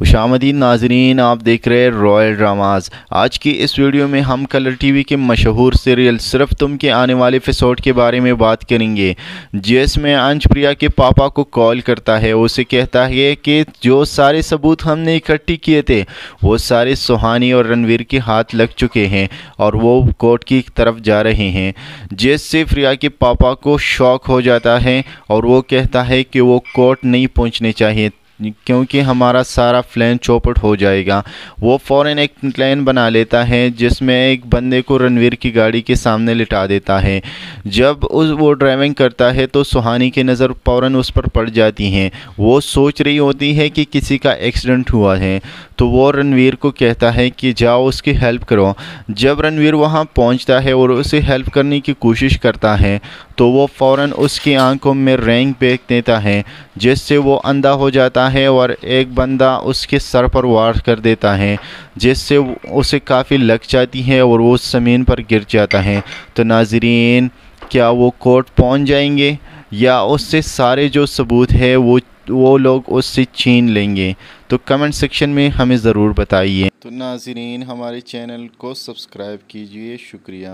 खुशामदीन नाजरीन आप देख रहे हैं रॉयल ड्रामाज आज की इस वीडियो में हम कलर टीवी के मशहूर सीरियल सिर्फ तुम के आने वाले एपिसोड के बारे में बात करेंगे जिसमें अंश प्रिया के पापा को कॉल करता है उसे कहता है कि जो सारे सबूत हमने इकट्ठी किए थे वो सारे सुहानी और रणवीर के हाथ लग चुके हैं और वो कोर्ट की तरफ जा रहे हैं जिससे प्रिया के पापा को शौक हो जाता है और वो कहता है कि वो कोर्ट नहीं पहुँचने चाहिए क्योंकि हमारा सारा प्लान चौपट हो जाएगा वो फ़ौर एक प्लान बना लेता है जिसमें एक बंदे को रणवीर की गाड़ी के सामने लिटा देता है जब उस वो ड्राइविंग करता है तो सुहानी की नज़र फ़ौर उस पर पड़ जाती हैं वो सोच रही होती है कि किसी का एक्सीडेंट हुआ है तो वो रणवीर को कहता है कि जाओ उसकी हेल्प करो जब रणवीर वहाँ पहुँचता है और उसे हेल्प करने की कोशिश करता है तो वो फ़ौर उसकी आंखों में रैंग फेंक देता है जिससे वो अंधा हो जाता है और एक बंदा उसके सर पर वार कर देता है जिससे उसे काफ़ी लग जाती है और वो ज़मीन पर गिर जाता है तो नाजरीन क्या वो कोर्ट पहुंच जाएंगे या उससे सारे जो सबूत है वो वो लोग उससे छीन लेंगे तो कमेंट सेक्शन में हमें ज़रूर बताइए तो नाजरीन हमारे चैनल को सब्सक्राइब कीजिए शुक्रिया